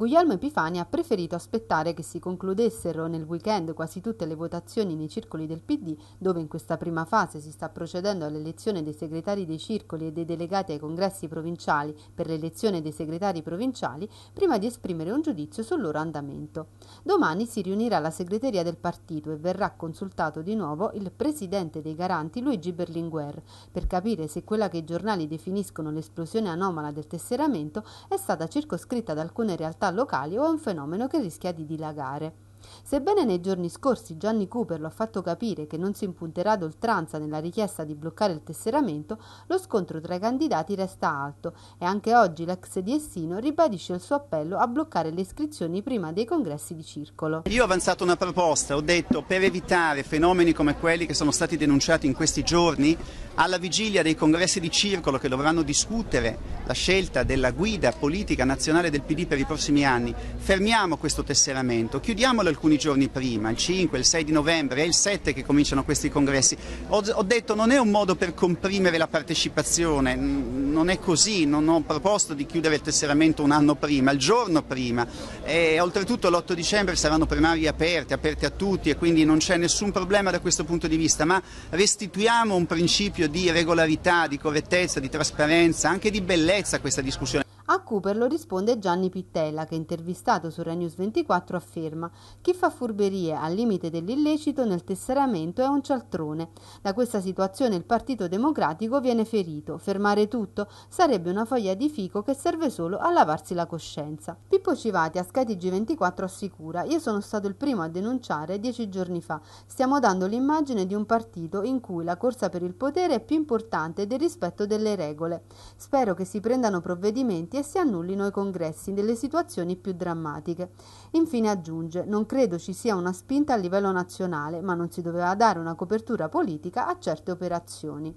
Guglielmo Epifani ha preferito aspettare che si concludessero nel weekend quasi tutte le votazioni nei circoli del PD, dove in questa prima fase si sta procedendo all'elezione dei segretari dei circoli e dei delegati ai congressi provinciali per l'elezione dei segretari provinciali, prima di esprimere un giudizio sul loro andamento. Domani si riunirà la segreteria del partito e verrà consultato di nuovo il presidente dei garanti Luigi Berlinguer per capire se quella che i giornali definiscono l'esplosione anomala del tesseramento è stata circoscritta da alcune realtà locali o a un fenomeno che rischia di dilagare. Sebbene nei giorni scorsi Gianni Cooper lo ha fatto capire che non si impunterà ad oltranza nella richiesta di bloccare il tesseramento, lo scontro tra i candidati resta alto e anche oggi l'ex di Essino ribadisce il suo appello a bloccare le iscrizioni prima dei congressi di circolo. Io ho avanzato una proposta, ho detto per evitare fenomeni come quelli che sono stati denunciati in questi giorni, alla vigilia dei congressi di circolo che dovranno discutere la scelta della guida politica nazionale del PD per i prossimi anni, fermiamo questo tesseramento, chiudiamo le alcuni giorni prima, il 5, il 6 di novembre, è il 7 che cominciano questi congressi. Ho, ho detto non è un modo per comprimere la partecipazione, non è così, non ho proposto di chiudere il tesseramento un anno prima, il giorno prima e oltretutto l'8 dicembre saranno primarie aperte, aperte a tutti e quindi non c'è nessun problema da questo punto di vista, ma restituiamo un principio di regolarità, di correttezza, di trasparenza, anche di bellezza a questa discussione. A Cooper lo risponde Gianni Pittella che intervistato su Rai 24 afferma chi fa furberie al limite dell'illecito nel tesseramento è un cialtrone. Da questa situazione il Partito Democratico viene ferito. Fermare tutto sarebbe una foglia di fico che serve solo a lavarsi la coscienza. Pippo Civati a skytg 24 assicura io sono stato il primo a denunciare dieci giorni fa. Stiamo dando l'immagine di un partito in cui la corsa per il potere è più importante del rispetto delle regole. Spero che si prendano provvedimenti che si annullino i congressi nelle situazioni più drammatiche. Infine aggiunge, non credo ci sia una spinta a livello nazionale, ma non si doveva dare una copertura politica a certe operazioni.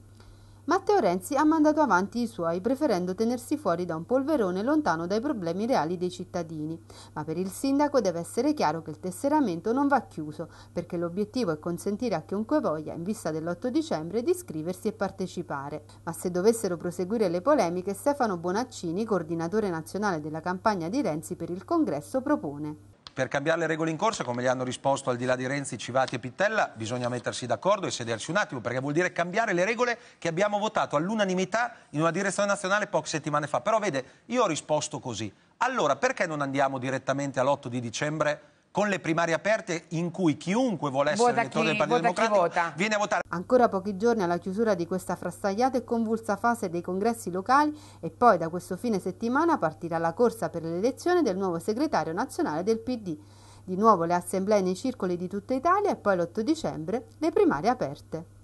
Matteo Renzi ha mandato avanti i suoi, preferendo tenersi fuori da un polverone lontano dai problemi reali dei cittadini. Ma per il sindaco deve essere chiaro che il tesseramento non va chiuso, perché l'obiettivo è consentire a chiunque voglia, in vista dell'8 dicembre, di iscriversi e partecipare. Ma se dovessero proseguire le polemiche, Stefano Bonaccini, coordinatore nazionale della campagna di Renzi per il congresso, propone. Per cambiare le regole in corsa, come gli hanno risposto al di là di Renzi, Civati e Pittella, bisogna mettersi d'accordo e sedersi un attimo, perché vuol dire cambiare le regole che abbiamo votato all'unanimità in una direzione nazionale poche settimane fa. Però vede, io ho risposto così. Allora, perché non andiamo direttamente all'8 di dicembre con le primarie aperte in cui chiunque vuole essere vota elettore chi, del Partito Democratico viene a votare. Ancora pochi giorni alla chiusura di questa frastagliata e convulsa fase dei congressi locali e poi da questo fine settimana partirà la corsa per l'elezione del nuovo segretario nazionale del PD. Di nuovo le assemblee nei circoli di tutta Italia e poi l'8 dicembre le primarie aperte.